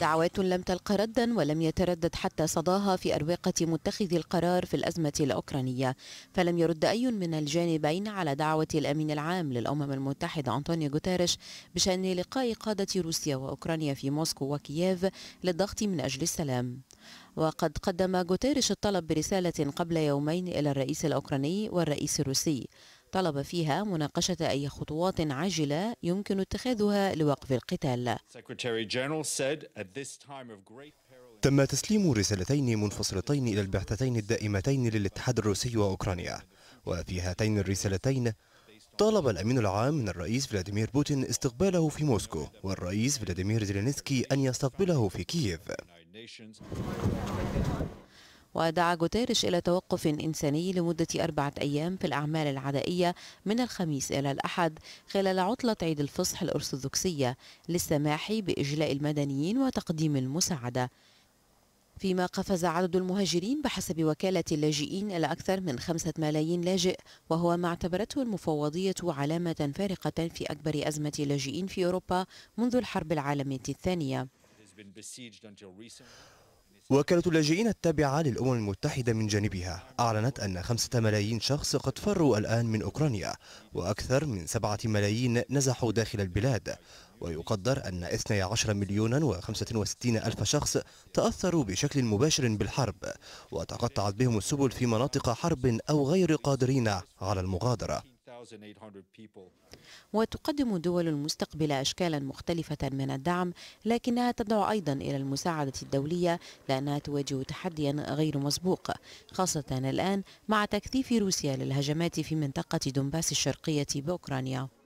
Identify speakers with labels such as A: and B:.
A: دعوات لم تلق ردا ولم يتردد حتى صداها في أروقة متخذي القرار في الأزمة الأوكرانية فلم يرد أي من الجانبين على دعوة الأمين العام للأمم المتحدة أنطونيو جوتيريش بشأن لقاء قادة روسيا وأوكرانيا في موسكو وكييف للضغط من أجل السلام وقد قدم جوتيريش الطلب برسالة قبل يومين إلى الرئيس الأوكراني والرئيس الروسي طلب فيها مناقشة أي خطوات عاجلة يمكن اتخاذها لوقف القتال تم تسليم رسالتين منفصلتين إلى
B: البعثتين الدائمتين للاتحاد الروسي وأوكرانيا وفي هاتين الرسالتين طالب الأمين العام من الرئيس فلاديمير بوتين استقباله في موسكو والرئيس فلاديمير زيلينسكي أن يستقبله في كييف
A: ودعا جوتيرش إلى توقف إنساني لمدة أربعة أيام في الأعمال العدائية من الخميس إلى الأحد خلال عطلة عيد الفصح الأرثوذكسية للسماح بإجلاء المدنيين وتقديم المساعدة فيما قفز عدد المهاجرين بحسب وكالة اللاجئين إلى أكثر من خمسة ملايين لاجئ وهو ما اعتبرته المفوضية علامة فارقة في أكبر أزمة لاجئين في أوروبا منذ الحرب العالمية الثانية وكالة اللاجئين التابعة للأمم المتحدة
B: من جانبها أعلنت أن خمسة ملايين شخص قد فروا الآن من أوكرانيا وأكثر من سبعة ملايين نزحوا داخل البلاد ويقدر أن 12 مليونا و65 ألف شخص تأثروا بشكل مباشر بالحرب وتقطعت بهم السبل في مناطق حرب أو غير قادرين على المغادرة
A: وتقدم دول المستقبل أشكالا مختلفة من الدعم لكنها تدعو أيضا إلى المساعدة الدولية لأنها تواجه تحديا غير مسبوق خاصة الآن مع تكثيف روسيا للهجمات في منطقة دنباس الشرقية بأوكرانيا